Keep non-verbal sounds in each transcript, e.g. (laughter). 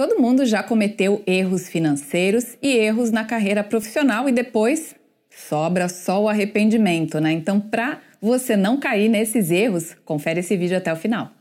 Todo mundo já cometeu erros financeiros e erros na carreira profissional e depois sobra só o arrependimento, né? Então, para você não cair nesses erros, confere esse vídeo até o final.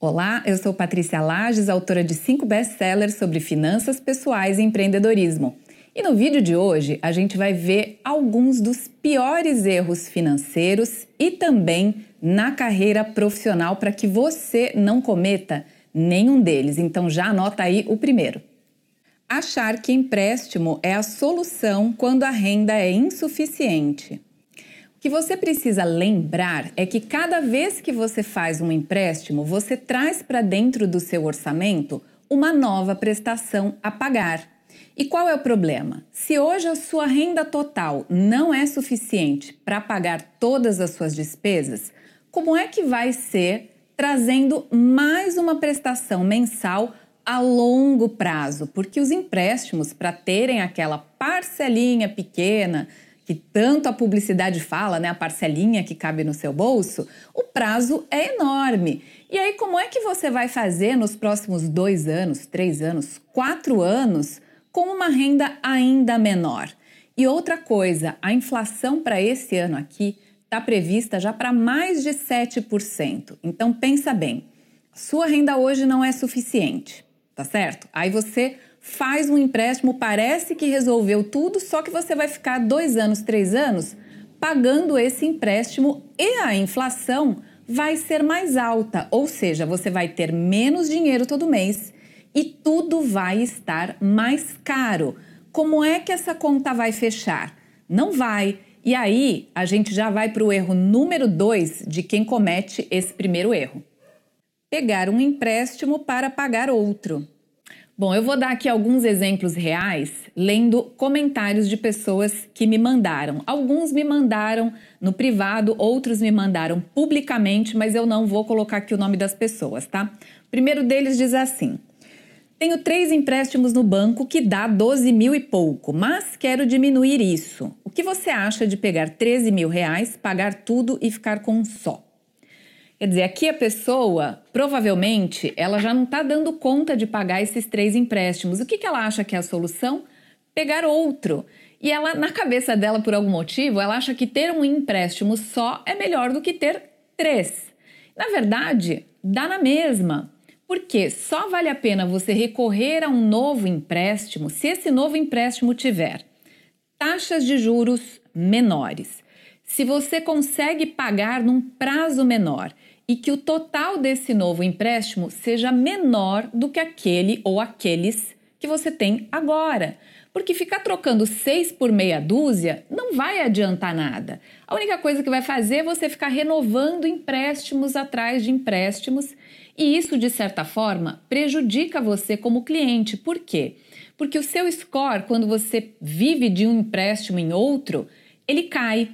Olá, eu sou Patrícia Lages, autora de cinco best-sellers sobre finanças pessoais e empreendedorismo. E no vídeo de hoje a gente vai ver alguns dos piores erros financeiros e também na carreira profissional para que você não cometa nenhum deles. Então já anota aí o primeiro. Achar que empréstimo é a solução quando a renda é insuficiente. O que você precisa lembrar é que cada vez que você faz um empréstimo, você traz para dentro do seu orçamento uma nova prestação a pagar. E qual é o problema? Se hoje a sua renda total não é suficiente para pagar todas as suas despesas, como é que vai ser trazendo mais uma prestação mensal a longo prazo? Porque os empréstimos, para terem aquela parcelinha pequena que tanto a publicidade fala, né, a parcelinha que cabe no seu bolso, o prazo é enorme. E aí, como é que você vai fazer nos próximos dois anos, três anos, quatro anos? com uma renda ainda menor. E outra coisa, a inflação para esse ano aqui está prevista já para mais de 7%. Então pensa bem, sua renda hoje não é suficiente, tá certo? Aí você faz um empréstimo, parece que resolveu tudo, só que você vai ficar dois anos, três anos pagando esse empréstimo e a inflação vai ser mais alta, ou seja, você vai ter menos dinheiro todo mês e tudo vai estar mais caro. Como é que essa conta vai fechar? Não vai. E aí, a gente já vai para o erro número 2 de quem comete esse primeiro erro: pegar um empréstimo para pagar outro. Bom, eu vou dar aqui alguns exemplos reais, lendo comentários de pessoas que me mandaram. Alguns me mandaram no privado, outros me mandaram publicamente, mas eu não vou colocar aqui o nome das pessoas, tá? O primeiro deles diz assim: tenho três empréstimos no banco que dá 12 mil e pouco, mas quero diminuir isso. O que você acha de pegar 13 mil reais, pagar tudo e ficar com um só? Quer dizer, aqui a pessoa, provavelmente, ela já não está dando conta de pagar esses três empréstimos. O que, que ela acha que é a solução? Pegar outro. E ela, na cabeça dela, por algum motivo, ela acha que ter um empréstimo só é melhor do que ter três. Na verdade, dá na mesma. Porque só vale a pena você recorrer a um novo empréstimo se esse novo empréstimo tiver taxas de juros menores, se você consegue pagar num prazo menor e que o total desse novo empréstimo seja menor do que aquele ou aqueles que você tem agora. Porque ficar trocando seis por meia dúzia não vai adiantar nada. A única coisa que vai fazer é você ficar renovando empréstimos atrás de empréstimos e isso, de certa forma, prejudica você como cliente. Por quê? Porque o seu score, quando você vive de um empréstimo em outro, ele cai.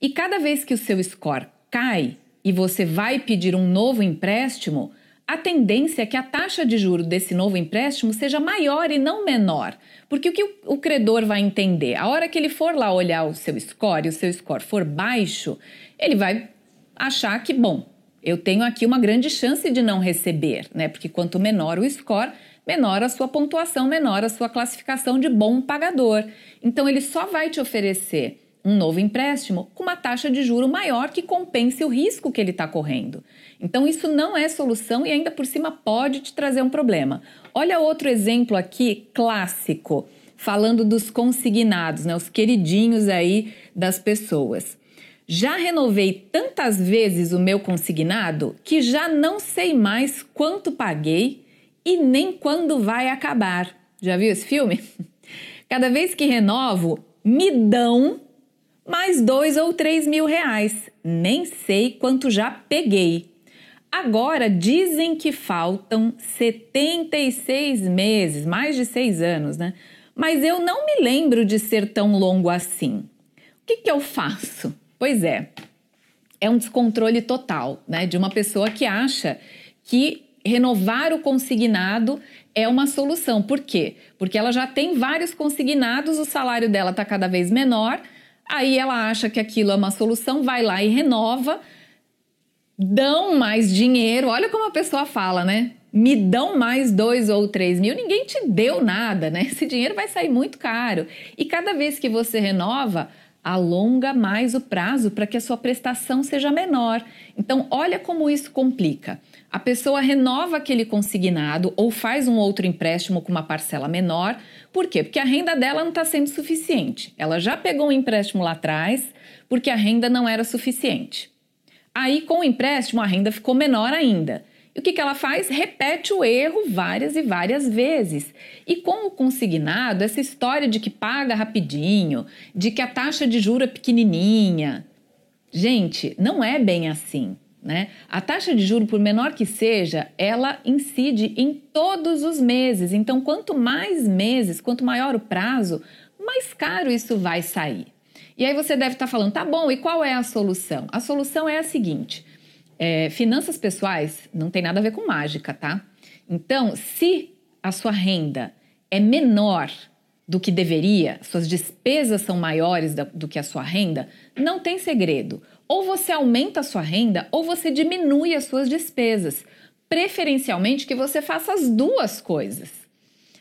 E cada vez que o seu score cai e você vai pedir um novo empréstimo, a tendência é que a taxa de juro desse novo empréstimo seja maior e não menor. Porque o que o credor vai entender? A hora que ele for lá olhar o seu score e o seu score for baixo, ele vai achar que, bom, eu tenho aqui uma grande chance de não receber, né? Porque quanto menor o score, menor a sua pontuação, menor a sua classificação de bom pagador. Então ele só vai te oferecer um novo empréstimo com uma taxa de juro maior que compense o risco que ele está correndo. Então isso não é solução e ainda por cima pode te trazer um problema. Olha outro exemplo aqui clássico, falando dos consignados, né, os queridinhos aí das pessoas. Já renovei tantas vezes o meu consignado que já não sei mais quanto paguei e nem quando vai acabar. Já viu esse filme? (laughs) Cada vez que renovo, me dão mais dois ou três mil reais. Nem sei quanto já peguei. Agora dizem que faltam 76 meses, mais de seis anos, né? Mas eu não me lembro de ser tão longo assim. O que, que eu faço? Pois é, é um descontrole total, né? De uma pessoa que acha que renovar o consignado é uma solução. Por quê? Porque ela já tem vários consignados, o salário dela está cada vez menor, aí ela acha que aquilo é uma solução, vai lá e renova, dão mais dinheiro. Olha como a pessoa fala, né? Me dão mais dois ou três mil, ninguém te deu nada, né? Esse dinheiro vai sair muito caro. E cada vez que você renova, alonga mais o prazo para que a sua prestação seja menor. Então, olha como isso complica. A pessoa renova aquele consignado ou faz um outro empréstimo com uma parcela menor. Por quê? Porque a renda dela não está sendo suficiente. Ela já pegou um empréstimo lá atrás porque a renda não era suficiente. Aí, com o empréstimo, a renda ficou menor ainda. E o que, que ela faz? Repete o erro várias e várias vezes. E com o consignado, essa história de que paga rapidinho, de que a taxa de juro é pequenininha. Gente, não é bem assim. Né? A taxa de juro, por menor que seja, ela incide em todos os meses. Então, quanto mais meses, quanto maior o prazo, mais caro isso vai sair. E aí você deve estar falando, tá bom, e qual é a solução? A solução é a seguinte: é, finanças pessoais não tem nada a ver com mágica, tá? Então, se a sua renda é menor do que deveria, suas despesas são maiores do que a sua renda, não tem segredo. Ou você aumenta a sua renda ou você diminui as suas despesas. Preferencialmente que você faça as duas coisas.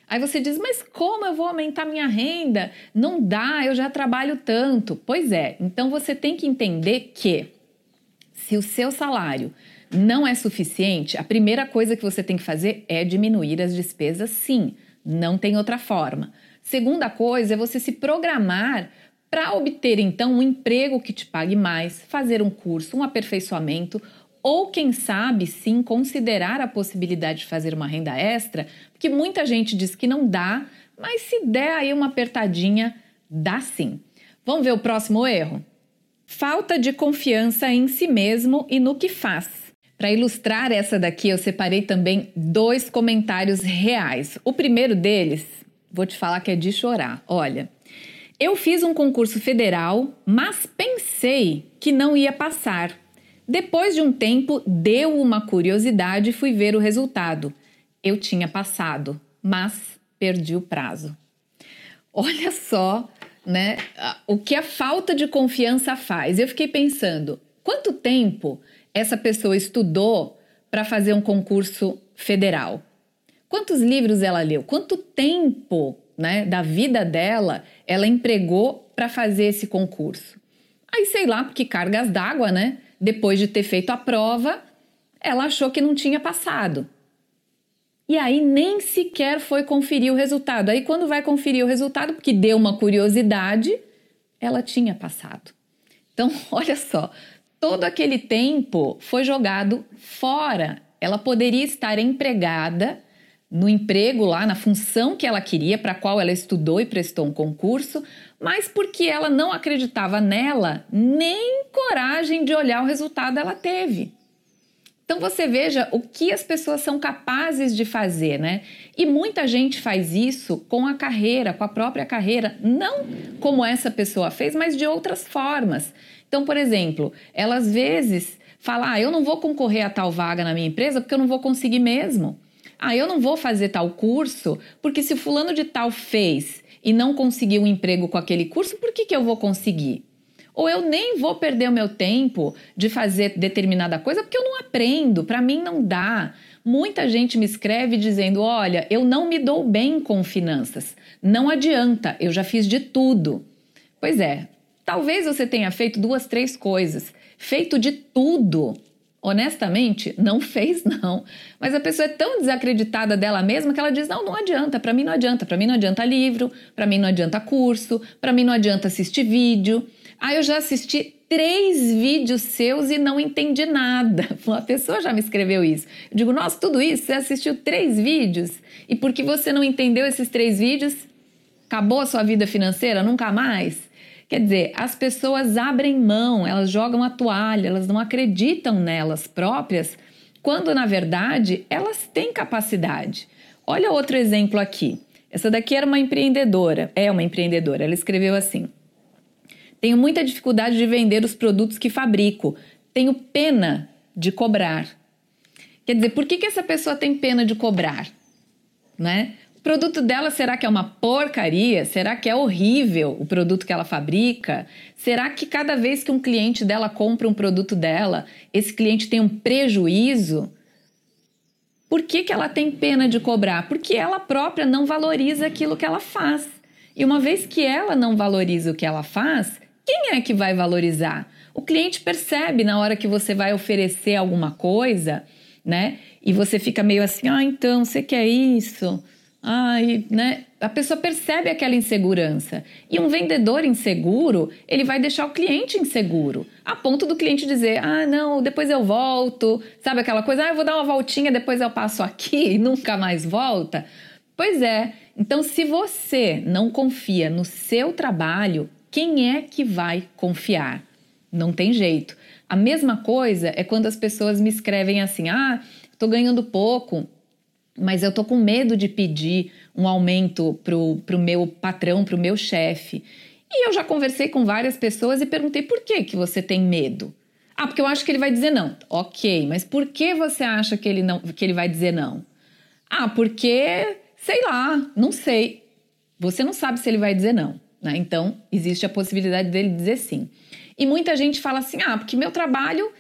Aí você diz, mas como eu vou aumentar minha renda? Não dá, eu já trabalho tanto. Pois é, então você tem que entender que se o seu salário não é suficiente, a primeira coisa que você tem que fazer é diminuir as despesas, sim, não tem outra forma. Segunda coisa é você se programar para obter então um emprego que te pague mais, fazer um curso, um aperfeiçoamento ou quem sabe sim considerar a possibilidade de fazer uma renda extra, porque muita gente diz que não dá, mas se der aí uma apertadinha, dá sim. Vamos ver o próximo erro? Falta de confiança em si mesmo e no que faz. Para ilustrar essa daqui, eu separei também dois comentários reais. O primeiro deles, vou te falar que é de chorar. Olha, eu fiz um concurso federal, mas pensei que não ia passar. Depois de um tempo, deu uma curiosidade e fui ver o resultado. Eu tinha passado, mas perdi o prazo. Olha só né? O que a falta de confiança faz. Eu fiquei pensando, quanto tempo essa pessoa estudou para fazer um concurso federal? Quantos livros ela leu? Quanto tempo, né, da vida dela ela empregou para fazer esse concurso? Aí sei lá, porque cargas d'água, né? Depois de ter feito a prova, ela achou que não tinha passado e aí nem sequer foi conferir o resultado. Aí quando vai conferir o resultado, porque deu uma curiosidade, ela tinha passado. Então, (laughs) olha só, todo aquele tempo foi jogado fora. Ela poderia estar empregada no emprego lá, na função que ela queria, para a qual ela estudou e prestou um concurso, mas porque ela não acreditava nela, nem coragem de olhar o resultado ela teve. Então você veja o que as pessoas são capazes de fazer, né? E muita gente faz isso com a carreira, com a própria carreira, não como essa pessoa fez, mas de outras formas. Então, por exemplo, ela às vezes fala: "Ah, eu não vou concorrer a tal vaga na minha empresa porque eu não vou conseguir mesmo. Ah, eu não vou fazer tal curso porque se fulano de tal fez e não conseguiu um emprego com aquele curso, por que que eu vou conseguir?" Ou eu nem vou perder o meu tempo de fazer determinada coisa porque eu não aprendo, para mim não dá. Muita gente me escreve dizendo: "Olha, eu não me dou bem com finanças. Não adianta, eu já fiz de tudo". Pois é, talvez você tenha feito duas, três coisas, feito de tudo, honestamente, não (laughs) fez não. Mas a pessoa é tão desacreditada dela mesma que ela diz: "Não, não adianta, para mim não adianta, para mim não adianta livro, para mim não adianta curso, para mim não adianta assistir vídeo". Ah, eu já assisti três vídeos seus e não entendi nada. (laughs) Uma pessoa já me escreveu isso. Eu digo, nossa, tudo isso? Você assistiu três vídeos? E porque você não entendeu esses três vídeos, acabou a sua vida financeira? Nunca mais? Quer dizer, as pessoas abrem mão, elas jogam a toalha, elas não acreditam nelas próprias, quando na verdade elas têm capacidade. Olha outro exemplo aqui. Essa daqui era uma empreendedora, é uma empreendedora. Ela escreveu assim: tenho muita dificuldade de vender os produtos que fabrico. Tenho pena de cobrar. Quer dizer, por que, que essa pessoa tem pena de cobrar? Né? O produto dela será que é uma porcaria? Será que é horrível o produto que ela fabrica? Será que cada vez que um cliente dela compra um produto dela, esse cliente tem um prejuízo? Por que, que ela tem pena de cobrar? Porque ela própria não valoriza aquilo que ela faz. E uma vez que ela não valoriza o que ela faz, quem é que vai valorizar? O cliente percebe na hora que você vai oferecer alguma coisa, né? E você fica meio assim, ah, então, você quer isso? Ai, né? A pessoa percebe aquela insegurança. E um vendedor inseguro, ele vai deixar o cliente inseguro, a ponto do cliente dizer: "Ah, não, depois eu volto". Sabe aquela coisa: "Ah, eu vou dar uma voltinha, depois eu passo aqui (laughs) e nunca mais volta". Pois é. Então, se você não confia no seu trabalho, quem é que vai confiar? Não tem jeito. A mesma coisa é quando as pessoas me escrevem assim: ah, tô ganhando pouco, mas eu tô com medo de pedir um aumento pro, pro meu patrão, pro meu chefe. E eu já conversei com várias pessoas e perguntei por que, que você tem medo. Ah, porque eu acho que ele vai dizer não. Ok, mas por que você acha que ele, não, que ele vai dizer não? Ah, porque, sei lá, não sei. Você não sabe se ele vai dizer não. Né? Então, existe a possibilidade dele dizer sim. E muita gente fala assim: ah, porque meu trabalho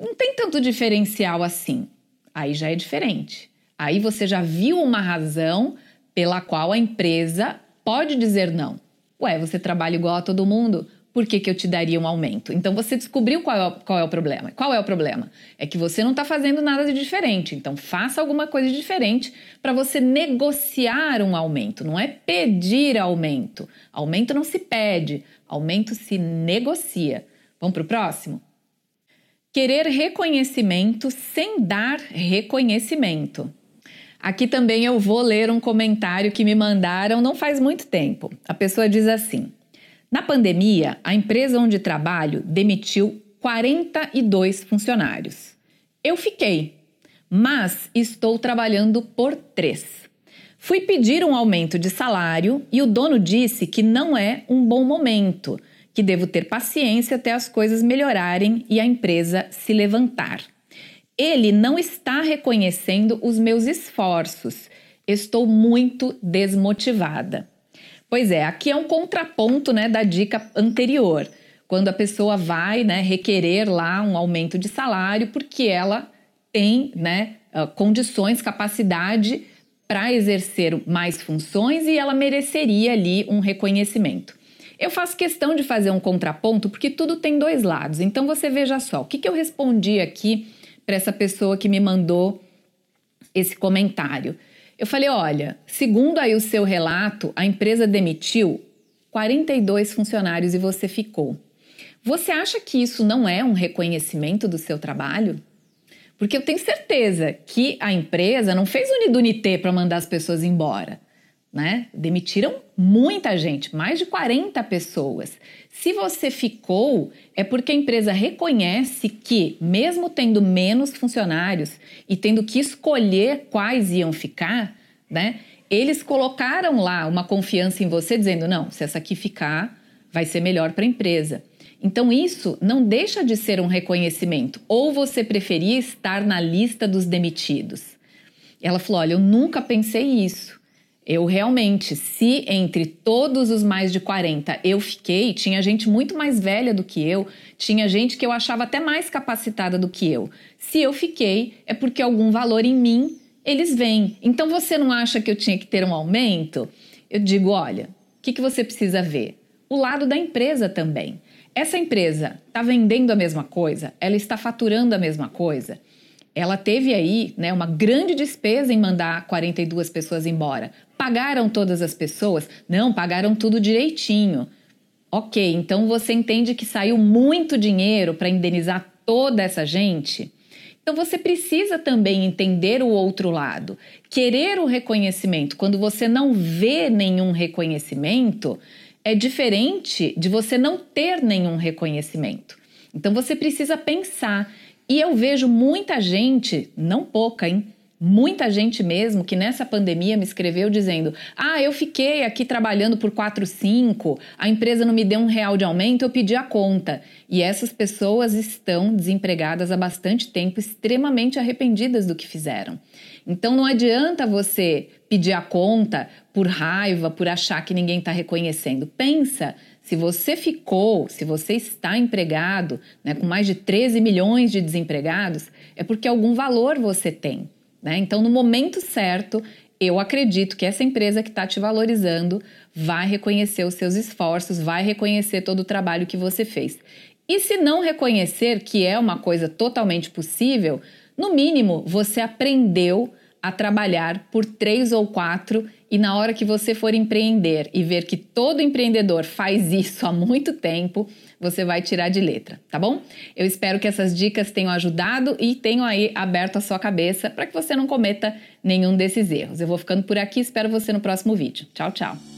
não tem tanto diferencial assim. Aí já é diferente. Aí você já viu uma razão pela qual a empresa pode dizer não. Ué, você trabalha igual a todo mundo? por que, que eu te daria um aumento? Então você descobriu qual é, o, qual é o problema. Qual é o problema? É que você não está fazendo nada de diferente. Então faça alguma coisa diferente para você negociar um aumento. Não é pedir aumento. Aumento não se pede, aumento se negocia. Vamos para o próximo? Querer reconhecimento sem dar reconhecimento. Aqui também eu vou ler um comentário que me mandaram não faz muito tempo. A pessoa diz assim: na pandemia, a empresa onde trabalho demitiu 42 funcionários. Eu fiquei, mas estou trabalhando por três. Fui pedir um aumento de salário e o dono disse que não é um bom momento, que devo ter paciência até as coisas melhorarem e a empresa se levantar. Ele não está reconhecendo os meus esforços. Estou muito desmotivada. Pois é, aqui é um contraponto né, da dica anterior, quando a pessoa vai né, requerer lá um aumento de salário porque ela tem né, ah, condições, capacidade para exercer mais funções e ela mereceria ali um reconhecimento. Eu faço questão de fazer um contraponto porque tudo tem dois lados. Então você veja só, o que, que eu respondi aqui para essa pessoa que me mandou esse comentário? Eu falei: olha, segundo aí o seu relato, a empresa demitiu 42 funcionários e você ficou. Você acha que isso não é um reconhecimento do seu trabalho? Porque eu tenho certeza que a empresa não fez unidunité para mandar as pessoas embora né? Demitiram muita gente, mais de 40 pessoas. Se você ficou, é porque a empresa reconhece que, mesmo tendo menos funcionários e tendo que escolher quais iam ficar, né? Eles colocaram lá uma confiança em você, dizendo: não, se essa aqui ficar, vai ser melhor para a empresa. Então, isso não deixa de ser um reconhecimento. Ou você preferia estar na lista dos demitidos. ela falou: olha, eu nunca pensei isso eu realmente, se entre todos os mais de 40 eu fiquei, tinha gente muito mais velha do que eu, tinha gente que eu achava até mais capacitada do que eu. Se eu fiquei, é porque algum valor em mim eles vêm. Então você não acha que eu tinha que ter um aumento? Eu digo: olha, o que, que você precisa ver? O lado da empresa também. Essa empresa está vendendo a mesma coisa? Ela está faturando a mesma coisa? ela teve aí né, uma grande despesa em mandar 42 pessoas embora, Pagaram todas as pessoas? Não, pagaram tudo direitinho. Ok, então você entende que saiu muito dinheiro para indenizar toda essa gente? Então você precisa também entender o outro lado, querer o reconhecimento. Quando você não vê nenhum reconhecimento, é diferente de você não ter nenhum reconhecimento. Então você precisa pensar. E eu vejo muita gente, não pouca, hein? muita gente mesmo que nessa pandemia me escreveu dizendo: Ah, eu fiquei aqui trabalhando por 4, 5, a empresa não me deu um real de aumento, eu pedi a conta. E essas pessoas estão desempregadas há bastante tempo, extremamente arrependidas do que fizeram. Então não adianta você pedir a conta por raiva, por achar que ninguém está reconhecendo. Pensa. Se você ficou, se você está empregado, né, com mais de 13 milhões de desempregados, é porque algum valor você tem. Né? Então, no momento certo, eu acredito que essa empresa que está te valorizando vai reconhecer os seus esforços, vai reconhecer todo o trabalho que você fez. E se não reconhecer, que é uma coisa totalmente possível, no mínimo você aprendeu a trabalhar por três ou quatro e na hora que você for empreender e ver que todo empreendedor faz isso há muito tempo, você vai tirar de letra, tá bom? Eu espero que essas dicas tenham ajudado e tenham aí aberto a sua cabeça para que você não cometa nenhum desses erros. Eu vou ficando por aqui, espero você no próximo vídeo. Tchau, tchau.